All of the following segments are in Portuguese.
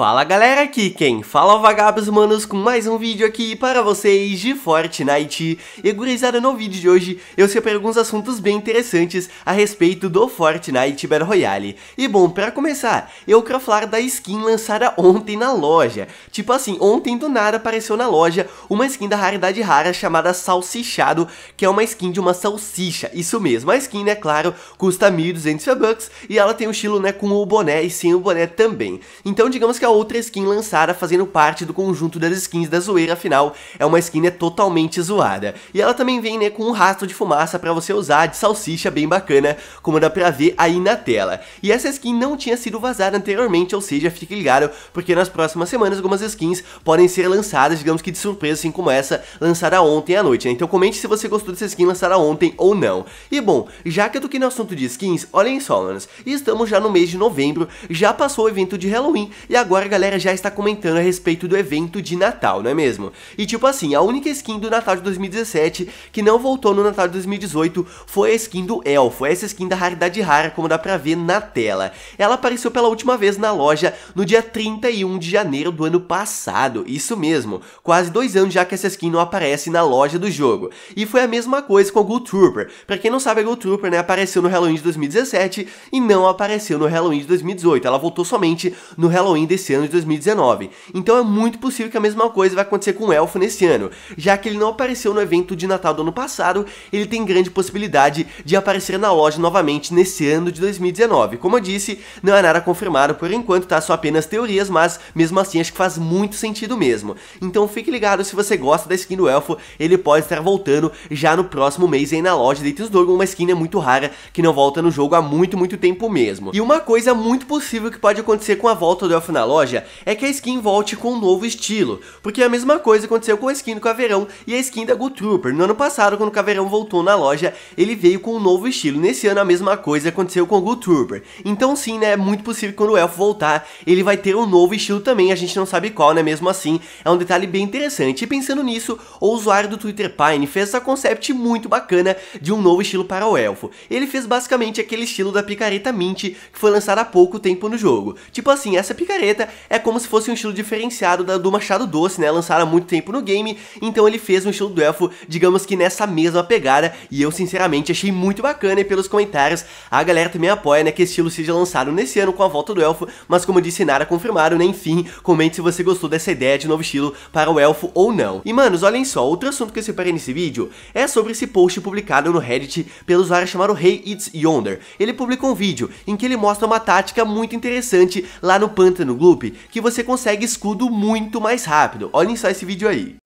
Fala galera, aqui quem fala é vagabos manos com mais um vídeo aqui para vocês de Fortnite E gurizada, no vídeo de hoje eu separei alguns assuntos bem interessantes a respeito do Fortnite Battle Royale E bom, para começar, eu quero falar da skin lançada ontem na loja Tipo assim, ontem do nada apareceu na loja uma skin da raridade rara chamada Salsichado Que é uma skin de uma salsicha, isso mesmo, a skin né, claro, custa 1.200 bucks E ela tem o um estilo né, com o boné e sem o boné também Então digamos que é outra skin lançada fazendo parte do conjunto das skins da zoeira, afinal é uma skin né, totalmente zoada. E ela também vem né, com um rastro de fumaça para você usar de salsicha bem bacana, como dá pra ver aí na tela. E essa skin não tinha sido vazada anteriormente, ou seja, fique ligado, porque nas próximas semanas algumas skins podem ser lançadas, digamos que de surpresa, assim como essa, lançada ontem à noite. Né? Então comente se você gostou dessa skin lançada ontem ou não. E bom, já que eu aqui no assunto de skins, olhem só, manos, estamos já no mês de novembro, já passou o evento de Halloween e agora agora a galera já está comentando a respeito do evento de Natal, não é mesmo? E tipo assim, a única skin do Natal de 2017 que não voltou no Natal de 2018 foi a skin do Elfo, essa skin da raridade rara, como dá pra ver na tela. Ela apareceu pela última vez na loja no dia 31 de janeiro do ano passado, isso mesmo, quase dois anos já que essa skin não aparece na loja do jogo. E foi a mesma coisa com a Gold Trooper, pra quem não sabe a Gold Trooper, né, apareceu no Halloween de 2017 e não apareceu no Halloween de 2018, ela voltou somente no Halloween desse desse ano de 2019. Então é muito possível que a mesma coisa vai acontecer com o Elfo nesse ano. Já que ele não apareceu no evento de Natal do ano passado, ele tem grande possibilidade de aparecer na loja novamente nesse ano de 2019. Como eu disse, não é nada confirmado por enquanto, tá? Só apenas teorias, mas mesmo assim acho que faz muito sentido mesmo. Então fique ligado se você gosta da skin do Elfo, ele pode estar voltando já no próximo mês aí na loja de Dorgon, uma skin é muito rara que não volta no jogo há muito, muito tempo mesmo. E uma coisa muito possível que pode acontecer com a volta do Elfo na loja é que a skin volte com um novo estilo, porque é a mesma coisa aconteceu com a skin do Caveirão e a skin da Good Trooper. No ano passado, quando o Caveirão voltou na loja, ele veio com um novo estilo. Nesse ano, a mesma coisa aconteceu com o Good Trooper. Então, sim, né, é muito possível que quando o Elfo voltar, ele vai ter um novo estilo também, a gente não sabe qual, né, mesmo assim, é um detalhe bem interessante. E pensando nisso, o usuário do Twitter Pine fez essa concept muito bacana de um novo estilo para o Elfo. Ele fez basicamente aquele estilo da picareta Mint, que foi lançada há pouco tempo no jogo. Tipo assim, essa picareta é como se fosse um estilo diferenciado da do Machado Doce, né? lançado há muito tempo no game, então ele fez um estilo do elfo, digamos que nessa mesma pegada, e eu sinceramente achei muito bacana e pelos comentários a galera também apoia, né, que esse estilo seja lançado nesse ano com a volta do elfo, mas como disse, nada confirmaram, né? Enfim, comente se você gostou dessa ideia de novo estilo para o elfo ou não. E manos, olhem só, outro assunto que eu separei nesse vídeo é sobre esse post publicado no Reddit pelo usuário chamado Hey It's Yonder. Ele publicou um vídeo em que ele mostra uma tática muito interessante lá no Pântano Globo loop, que você consegue escudo muito mais rápido. Olhem só esse vídeo aí.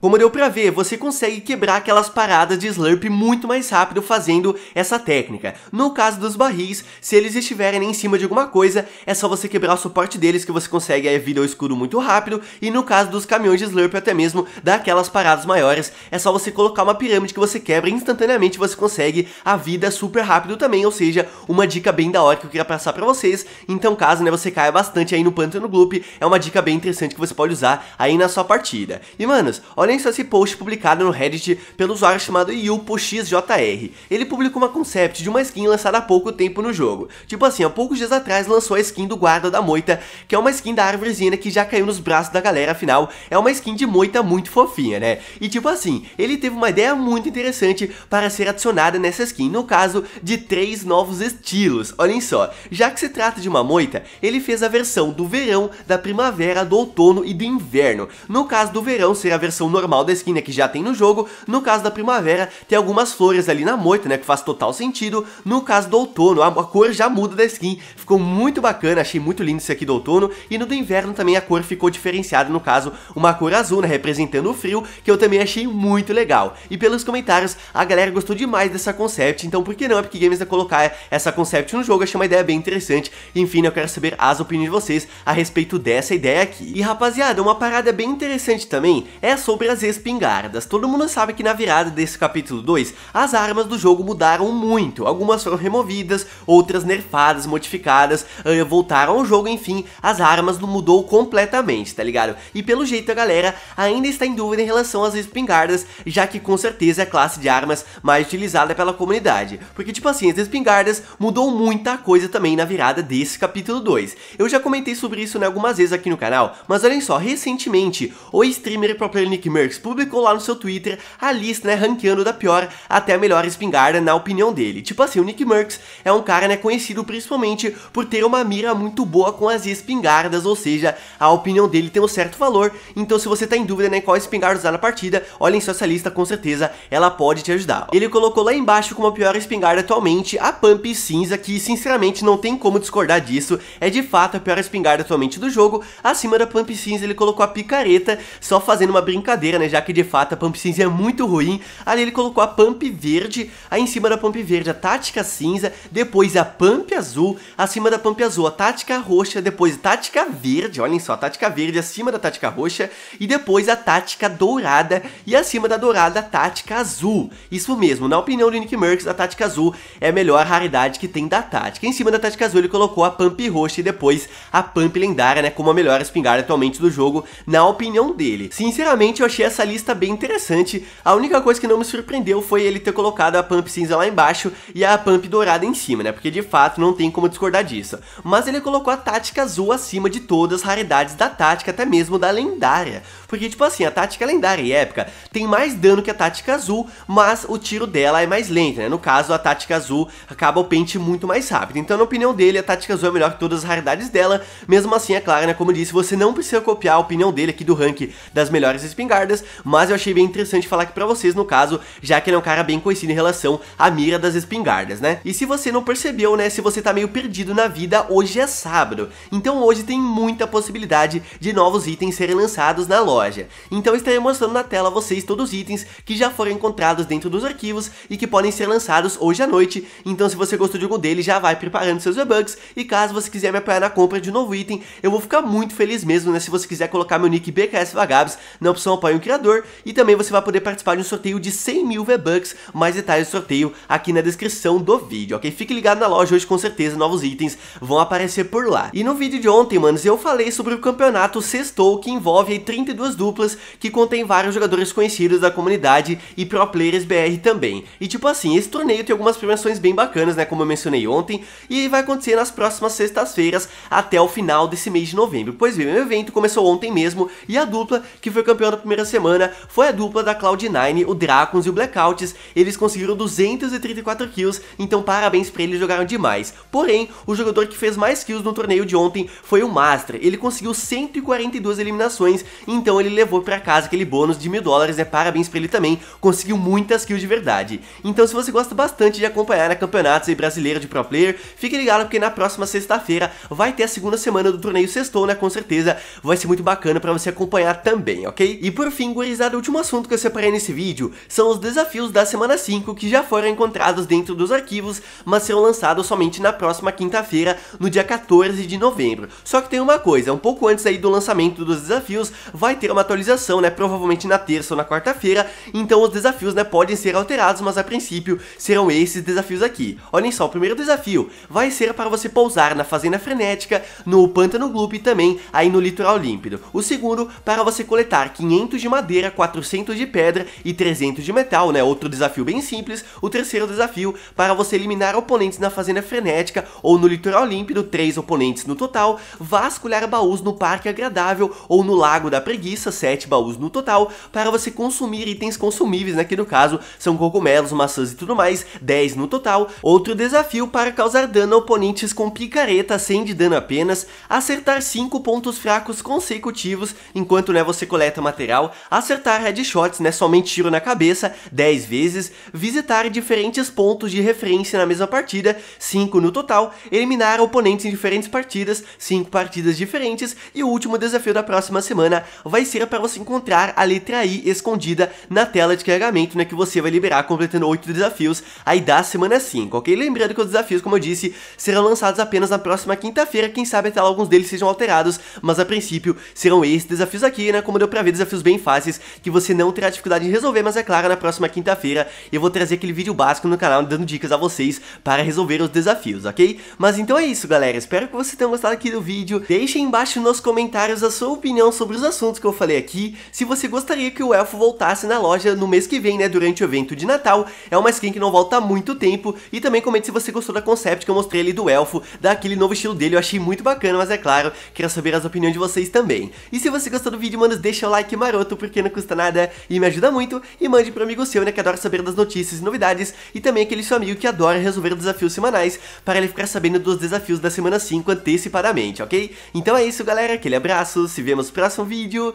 Como deu pra ver, você consegue quebrar aquelas paradas de slurp muito mais rápido fazendo essa técnica. No caso dos barris, se eles estiverem em cima de alguma coisa, é só você quebrar o suporte deles que você consegue a é, vida ao escudo muito rápido. E no caso dos caminhões de slurp, até mesmo daquelas paradas maiores, é só você colocar uma pirâmide que você quebra e instantaneamente você consegue a vida é super rápido também. Ou seja, uma dica bem da hora que eu queria passar pra vocês. Então caso né, você caia bastante aí no Pântano Gloop, é uma dica bem interessante que você pode usar aí na sua partida. E manos, olha Porém, só esse post publicado no Reddit pelo usuário chamado YupoXJR. Ele publicou uma concept de uma skin lançada há pouco tempo no jogo. Tipo assim, há poucos dias atrás lançou a skin do guarda da moita, que é uma skin da árvorezinha que já caiu nos braços da galera, afinal, é uma skin de moita muito fofinha, né? E tipo assim, ele teve uma ideia muito interessante para ser adicionada nessa skin, no caso de três novos estilos. Olhem só, já que se trata de uma moita, ele fez a versão do verão, da primavera, do outono e do inverno. No caso do verão ser a versão normal da skin, né, que já tem no jogo. No caso da primavera, tem algumas flores ali na moita, né, que faz total sentido. No caso do outono, a, a cor já muda da skin. Ficou muito bacana, achei muito lindo esse aqui do outono. E no do inverno também a cor ficou diferenciada, no caso, uma cor azul, né, representando o frio, que eu também achei muito legal. E pelos comentários, a galera gostou demais dessa concept, então por que não a Epic Games colocar essa concept no jogo? Achei uma ideia bem interessante. Enfim, eu quero saber as opiniões de vocês a respeito dessa ideia aqui. E rapaziada, uma parada bem interessante também é sobre primeiras espingardas. Todo mundo sabe que na virada desse capítulo 2, as armas do jogo mudaram muito. Algumas foram removidas, outras nerfadas, modificadas, eh, voltaram ao jogo, enfim, as armas mudou completamente, tá ligado? E pelo jeito a galera ainda está em dúvida em relação às espingardas, já que com certeza é a classe de armas mais utilizada pela comunidade. Porque tipo assim, as espingardas mudou muita coisa também na virada desse capítulo 2. Eu já comentei sobre isso né, algumas vezes aqui no canal, mas olhem só, recentemente, o streamer próprio Nick Mer Merckx publicou lá no seu Twitter a lista, né, ranqueando da pior até a melhor espingarda na opinião dele. Tipo assim, o Nick Merckx é um cara, né, conhecido principalmente por ter uma mira muito boa com as espingardas, ou seja, a opinião dele tem um certo valor, então se você tá em dúvida, né, qual espingarda usar na partida, olhem só essa lista, com certeza ela pode te ajudar. Ele colocou lá embaixo como a pior espingarda atualmente a Pump Cinza, que sinceramente não tem como discordar disso, é de fato a pior espingarda atualmente do jogo, acima da Pump Cinza ele colocou a Picareta, só fazendo uma brincadeira brincadeira, né? Já que de fato a Pump Cinza é muito ruim. Ali ele colocou a Pump Verde, aí em cima da Pump Verde a Tática Cinza, depois a Pump Azul, acima da Pump Azul a Tática Roxa, depois Tática Verde, olhem só, a Tática Verde acima da Tática Roxa, e depois a Tática Dourada, e acima da Dourada a Tática Azul. Isso mesmo, na opinião do Nick Merckx, a Tática Azul é a melhor raridade que tem da Tática. Em cima da Tática Azul ele colocou a Pump Roxa e depois a Pump Lendária, né? Como a melhor espingarda atualmente do jogo, na opinião dele. Sinceramente, eu achei achei essa lista bem interessante. A única coisa que não me surpreendeu foi ele ter colocado a Pump cinza lá embaixo e a Pump dourada em cima, né? Porque de fato não tem como discordar disso. Mas ele colocou a tática azul acima de todas as raridades da tática, até mesmo da lendária. Porque, tipo assim, a tática é lendária e épica tem mais dano que a tática azul, mas o tiro dela é mais lento, né? No caso, a tática azul acaba o pente muito mais rápido. Então, na opinião dele, a tática azul é melhor que todas as raridades dela. Mesmo assim, é claro, né? Como eu disse, você não precisa copiar a opinião dele aqui do rank das melhores espingardas, mas eu achei bem interessante falar aqui pra vocês, no caso, já que ele é um cara bem conhecido em relação à mira das espingardas, né? E se você não percebeu, né? Se você tá meio perdido na vida, hoje é sábado. Então, hoje tem muita possibilidade de novos itens serem lançados na loja loja. Então estarei mostrando na tela a vocês todos os itens que já foram encontrados dentro dos arquivos e que podem ser lançados hoje à noite, então se você gostou de algum deles já vai preparando seus V-Bucks e caso você quiser me apoiar na compra de um novo item, eu vou ficar muito feliz mesmo, né, se você quiser colocar meu nick BKS Vagabes na opção apoio o criador e também você vai poder participar de um sorteio de 100 mil V-Bucks, mais detalhes do sorteio aqui na descrição do vídeo, ok? Fique ligado na loja hoje com certeza novos itens vão aparecer por lá. E no vídeo de ontem, manos, eu falei sobre o campeonato sextou que envolve aí 32 duplas duplas que contém vários jogadores conhecidos da comunidade e pro players BR também. E tipo assim, esse torneio tem algumas premiações bem bacanas, né, como eu mencionei ontem, e vai acontecer nas próximas sextas-feiras até o final desse mês de novembro. Pois bem, o evento começou ontem mesmo e a dupla que foi campeã da primeira semana foi a dupla da Cloud9, o Dracons e o Blackouts. Eles conseguiram 234 kills, então parabéns para eles, jogaram demais. Porém, o jogador que fez mais kills no torneio de ontem foi o Master. Ele conseguiu 142 eliminações, então ele levou para casa aquele bônus de mil dólares, é parabéns para ele também, conseguiu muitas kills de verdade. Então se você gosta bastante de acompanhar a né, campeonatos aí brasileiro de pro player, fique ligado porque na próxima sexta-feira vai ter a segunda semana do torneio sextou, né, com certeza vai ser muito bacana para você acompanhar também, ok? E por fim, gurizada, o último assunto que eu separei nesse vídeo são os desafios da semana 5 que já foram encontrados dentro dos arquivos, mas serão lançados somente na próxima quinta-feira, no dia 14 de novembro. Só que tem uma coisa, um pouco antes aí do lançamento dos desafios, vai ter ter é uma atualização, né, provavelmente na terça ou na quarta-feira, então os desafios, né, podem ser alterados, mas a princípio serão esses desafios aqui. Olhem só, o primeiro desafio vai ser para você pousar na Fazenda Frenética, no Pântano Gloop e também aí no Litoral Límpido. O segundo, para você coletar 500 de madeira, 400 de pedra e 300 de metal, né, outro desafio bem simples. O terceiro desafio, para você eliminar oponentes na Fazenda Frenética ou no Litoral Límpido, três oponentes no total, vasculhar baús no Parque Agradável ou no Lago da Preguiça, desperdiça 7 baús no total para você consumir itens consumíveis, né, que no caso são cogumelos, maçãs e tudo mais, 10 no total. Outro desafio para causar dano a oponentes com picareta, 100 de dano apenas, acertar 5 pontos fracos consecutivos enquanto né, você coleta material, acertar headshots, né, somente tiro na cabeça, 10 vezes, visitar diferentes pontos de referência na mesma partida, 5 no total, eliminar oponentes em diferentes partidas, 5 partidas diferentes e o último desafio da próxima semana vai ser para você encontrar a letra I escondida na tela de carregamento, né, que você vai liberar completando oito desafios aí da semana 5, ok? Lembrando que os desafios, como eu disse, serão lançados apenas na próxima quinta-feira, quem sabe até lá alguns deles sejam alterados, mas a princípio serão esses desafios aqui, né, como deu pra ver, desafios bem fáceis que você não terá dificuldade em resolver, mas é claro, na próxima quinta-feira eu vou trazer aquele vídeo básico no canal dando dicas a vocês para resolver os desafios, ok? Mas então é isso, galera, espero que vocês tenham gostado aqui do vídeo, deixem embaixo nos comentários a sua opinião sobre os assuntos que eu eu falei aqui. Se você gostaria que o elfo voltasse na loja no mês que vem, né, durante o evento de Natal, é uma skin que não volta há muito tempo. E também comente se você gostou da concept que eu mostrei ali do elfo, daquele novo estilo dele, eu achei muito bacana, mas é claro, quero saber as opiniões de vocês também. E se você gostou do vídeo, mano, deixa o like maroto, porque não custa nada e me ajuda muito. E mande pro amigo seu, né, que adora saber das notícias e novidades, e também aquele seu amigo que adora resolver desafios semanais, para ele ficar sabendo dos desafios da semana 5 antecipadamente, ok? Então é isso, galera, aquele abraço, se vemos no próximo vídeo